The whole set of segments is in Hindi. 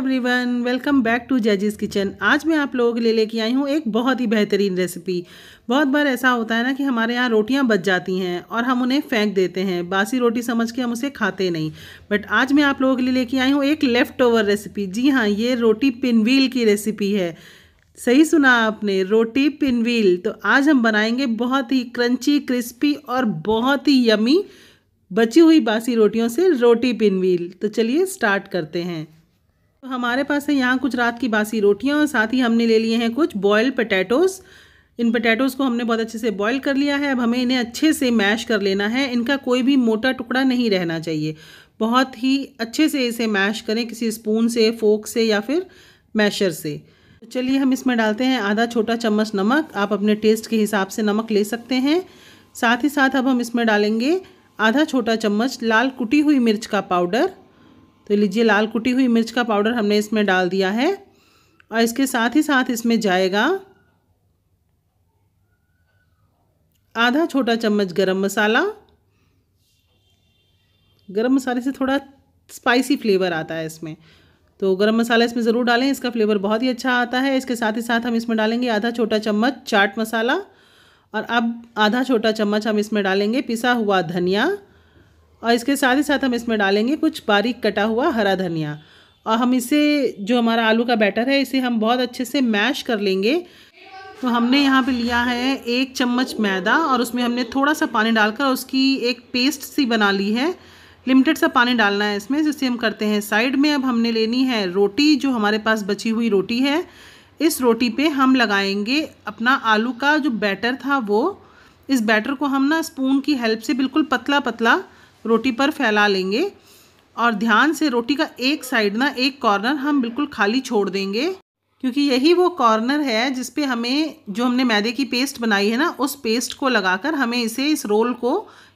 एवरीवन वेलकम बैक टू जजेस किचन आज मैं आप लोगों के लिए लेके आई हूँ एक बहुत ही बेहतरीन रेसिपी बहुत बार ऐसा होता है ना कि हमारे यहाँ रोटियाँ बच जाती हैं और हम उन्हें फेंक देते हैं बासी रोटी समझ के हम उसे खाते नहीं बट आज मैं आप लोगों के लिए लेके आई हूँ एक लेफ़्ट ओवर रेसिपी जी हाँ ये रोटी पिनवील की रेसिपी है सही सुना आपने रोटी पिनवील तो आज हम बनाएंगे बहुत ही क्रंची क्रिस्पी और बहुत ही यमी बची हुई बासी रोटियों से रोटी पिनवील तो चलिए स्टार्ट करते हैं तो हमारे पास है यहाँ कुछ रात की बासी रोटियाँ और साथ ही हमने ले लिए हैं कुछ बॉयल पटैटोज़ इन पटैटोज़ को हमने बहुत अच्छे से बॉईल कर लिया है अब हमें इन्हें अच्छे से मैश कर लेना है इनका कोई भी मोटा टुकड़ा नहीं रहना चाहिए बहुत ही अच्छे से इसे मैश करें किसी स्पून से फोक से या फिर मैशर से तो चलिए हम इसमें डालते हैं आधा छोटा चम्मच नमक आप अपने टेस्ट के हिसाब से नमक ले सकते हैं साथ ही साथ अब हम इसमें डालेंगे आधा छोटा चम्मच लाल कुटी हुई मिर्च का पाउडर तो लीजिए लाल कुटी हुई मिर्च का पाउडर हमने इसमें डाल दिया है और इसके साथ ही साथ इसमें जाएगा आधा छोटा चम्मच गरम मसाला गरम मसाले से थोड़ा स्पाइसी फ्लेवर आता है इसमें तो गरम मसाला इसमें ज़रूर डालें इसका फ्लेवर बहुत ही अच्छा आता है इसके साथ ही साथ हम इसमें डालेंगे आधा छोटा चम्मच चाट मसाला और अब आधा छोटा चम्मच हम इसमें डालेंगे पिसा हुआ धनिया और इसके साथ ही साथ हम इसमें डालेंगे कुछ बारीक कटा हुआ हरा धनिया और हम इसे जो हमारा आलू का बैटर है इसे हम बहुत अच्छे से मैश कर लेंगे तो हमने यहाँ पे लिया है एक चम्मच मैदा और उसमें हमने थोड़ा सा पानी डालकर उसकी एक पेस्ट सी बना ली है लिमिटेड सा पानी डालना है इसमें जिससे हम करते हैं साइड में अब हमने लेनी है रोटी जो हमारे पास बची हुई रोटी है इस रोटी पे हम लगाएंगे अपना आलू का जो बैटर था वो इस बैटर को हम ना स्पून की हेल्प से बिल्कुल पतला पतला रोटी पर फैला लेंगे और ध्यान से रोटी का एक साइड ना एक कॉर्नर हम बिल्कुल खाली छोड़ देंगे क्योंकि यही वो कॉर्नर है जिसपे हमें जो हमने मैदे की पेस्ट बनाई है ना उस पेस्ट को लगाकर हमें इसे इस रोल को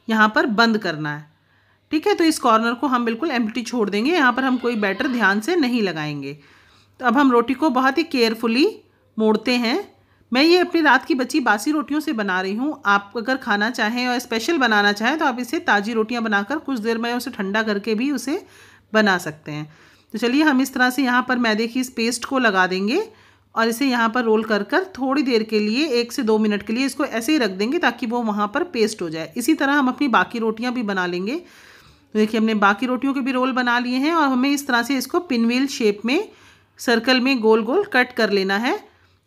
यहाँ पर बंद करना है ठीक है तो इस कॉर्नर को हम बिल्कुल एम्प्टी छोड़ देंगे यहाँ पर हम कोई बैटर ध्यान से नहीं लगाएंगे तो अब हम रोटी को बहुत ही केयरफुली मोड़ते हैं मैं ये अपनी रात की बची बासी रोटियों से बना रही हूँ आप अगर खाना चाहें और स्पेशल बनाना चाहें तो आप इसे ताज़ी रोटियाँ बनाकर कुछ देर में उसे ठंडा करके भी उसे बना सकते हैं तो चलिए हम इस तरह से यहाँ पर मैदे की इस पेस्ट को लगा देंगे और इसे यहाँ पर रोल कर कर थोड़ी देर के लिए एक से दो मिनट के लिए इसको ऐसे ही रख देंगे ताकि वो वहाँ पर पेस्ट हो जाए इसी तरह हम अपनी बाकी रोटियाँ भी बना लेंगे तो देखिए हमने बाकी रोटियों के भी रोल बना लिए हैं और हमें इस तरह से इसको पिनवील शेप में सर्कल में गोल गोल कट कर लेना है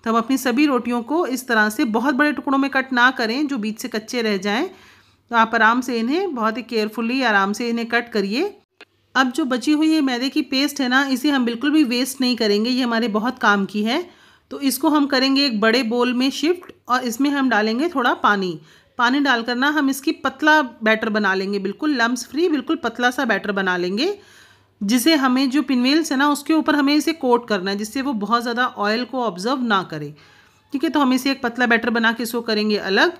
तो हम अपनी सभी रोटियों को इस तरह से बहुत बड़े टुकड़ों में कट ना करें जो बीच से कच्चे रह जाएं तो आप आराम से इन्हें बहुत ही केयरफुली आराम से इन्हें कट करिए अब जो बची हुई ये मैदे की पेस्ट है ना इसे हम बिल्कुल भी वेस्ट नहीं करेंगे ये हमारे बहुत काम की है तो इसको हम करेंगे एक बड़े बोल में शिफ्ट और इसमें हम डालेंगे थोड़ा पानी पानी डालकर ना हम इसकी पतला बैटर बना लेंगे बिल्कुल लम्स फ्री बिल्कुल पतला सा बैटर बना लेंगे जिसे हमें जो पिनवेल्स है ना उसके ऊपर हमें इसे कोट करना है जिससे वो बहुत ज़्यादा ऑयल को ऑब्जर्व ना करे ठीक है तो हम इसे एक पतला बैटर बना के इसको करेंगे अलग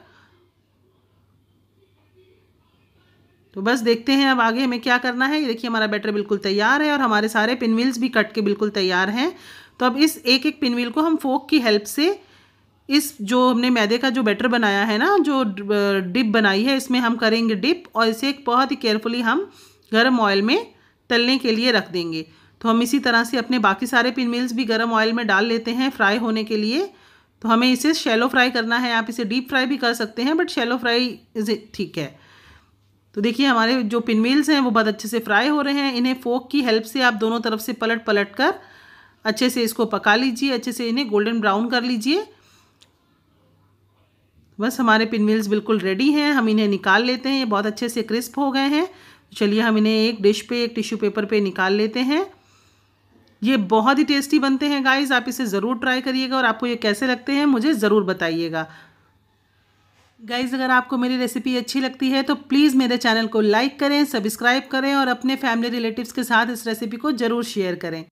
तो बस देखते हैं अब आगे हमें क्या करना है ये देखिए हमारा बैटर बिल्कुल तैयार है और हमारे सारे पिनविल्स भी कट के बिल्कुल तैयार हैं तो अब इस एक एक पिनविल को हम फोक की हेल्प से इस जो हमने मैदे का जो बैटर बनाया है ना जो डिप uh, बनाई है इसमें हम करेंगे डिप और इसे एक बहुत ही केयरफुली हम गर्म ऑयल में तलने के लिए रख देंगे तो हम इसी तरह से अपने बाकी सारे पिन मिल्स भी गर्म ऑयल में डाल लेते हैं फ्राई होने के लिए तो हमें इसे शेलो फ्राई करना है आप इसे डीप फ्राई भी कर सकते हैं बट शेलो फ्राई इज ठीक है तो देखिए हमारे जो पिन मिल्स हैं वो बहुत अच्छे से फ्राई हो रहे हैं इन्हें फोक की हेल्प से आप दोनों तरफ से पलट पलट कर अच्छे से इसको पका लीजिए अच्छे से इन्हें गोल्डन ब्राउन कर लीजिए बस हमारे पिन मिल्स बिल्कुल रेडी हैं हम इन्हें निकाल लेते हैं ये बहुत अच्छे से क्रिस्प हो गए हैं चलिए हम इन्हें एक डिश पे एक टिश्यू पेपर पे निकाल लेते हैं ये बहुत ही टेस्टी बनते हैं गाइस आप इसे ज़रूर ट्राई करिएगा और आपको ये कैसे लगते हैं मुझे ज़रूर बताइएगा गाइज़ अगर आपको मेरी रेसिपी अच्छी लगती है तो प्लीज़ मेरे चैनल को लाइक करें सब्सक्राइब करें और अपने फैमिली रिलेटिव्स के साथ इस रेसिपी को ज़रूर शेयर करें